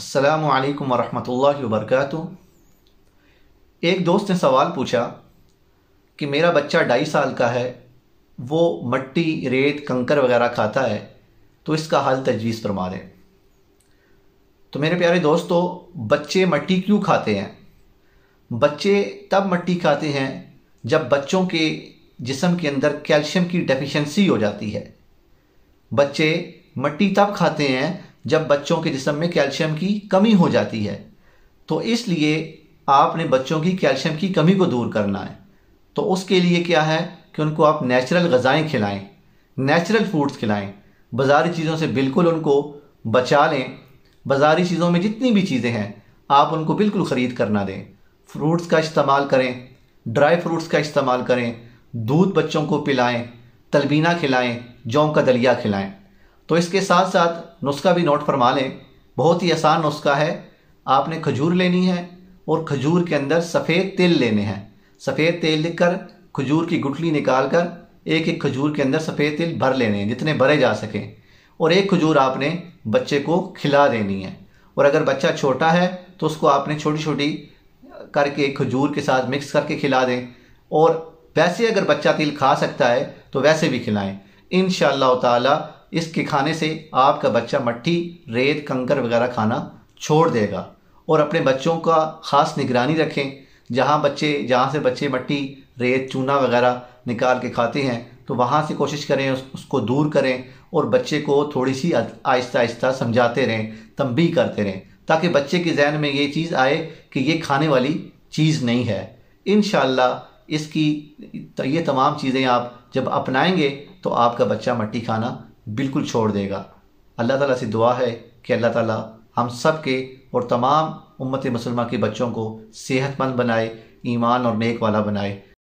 अल्लाम वरहमल वरक एक दोस्त ने सवाल पूछा कि मेरा बच्चा ढाई साल का है वो मट्टी रेत कंकर वगैरह खाता है तो इसका हल तजवीज़ फरमा दें तो मेरे प्यारे दोस्तों बच्चे मट्टी क्यों खाते हैं बच्चे तब मट्टी खाते हैं जब बच्चों के जिसम के अंदर कैल्शियम की डेफिशिएंसी हो जाती है बच्चे मट्टी तब खाते हैं जब बच्चों के जिसम में कैल्शियम की कमी हो जाती है तो इसलिए आपने बच्चों की कैल्शियम की कमी को दूर करना है तो उसके लिए क्या है कि उनको आप नेचुरल गज़ाएँ खिलाएँ नेचुरल फूड्स खिलाएँ बाज़ारी चीज़ों से बिल्कुल उनको बचा लें बाज़ारी चीज़ों में जितनी भी चीज़ें हैं आप उनको बिल्कुल ख़रीद करना दें फ्रूट्स का इस्तेमाल करें ड्राई फ्रूट्स का इस्तेमाल करें दूध बच्चों को पिलाएं तलबीना खिलाएं जौ का दलिया खिलाएं तो इसके साथ साथ नुस्खा भी नोट फरमा लें बहुत ही आसान नुस्खा है आपने खजूर लेनी है और खजूर के अंदर सफ़ेद तेल लेने हैं सफ़ेद तेल लिख कर खजूर की गुठली निकाल कर एक एक खजूर के अंदर सफ़ेद तेल भर लेने हैं जितने भरे जा सकें और एक खजूर आपने बच्चे को खिला देनी है और अगर बच्चा छोटा है तो उसको आपने छोटी छोटी करके खजूर के साथ मिक्स करके खिला दें और वैसे अगर बच्चा तिल खा सकता है तो वैसे भी खिलाएं इन ताला इसके खाने से आपका बच्चा मट्टी रेत कंकर वगैरह खाना छोड़ देगा और अपने बच्चों का ख़ास निगरानी रखें जहाँ बच्चे जहाँ से बच्चे मट्टी रेत चूना वगैरह निकाल के खाते हैं तो वहाँ से कोशिश करें उस, उसको दूर करें और बच्चे को थोड़ी सी आहिस्ता आहिस्ता समझाते रहें तंबी करते रहें ताकि बच्चे के जहन में ये चीज़ आए कि ये खाने वाली चीज़ नहीं है इन इसकी ये तमाम चीज़ें आप जब अपनाएंगे तो आपका बच्चा मट्टी खाना बिल्कुल छोड़ देगा अल्लाह ताला से दुआ है कि अल्लाह ताला हम सब के और तमाम उम्मत मुसलमान के बच्चों को सेहतमंद बनाए ईमान और नेक वाला बनाए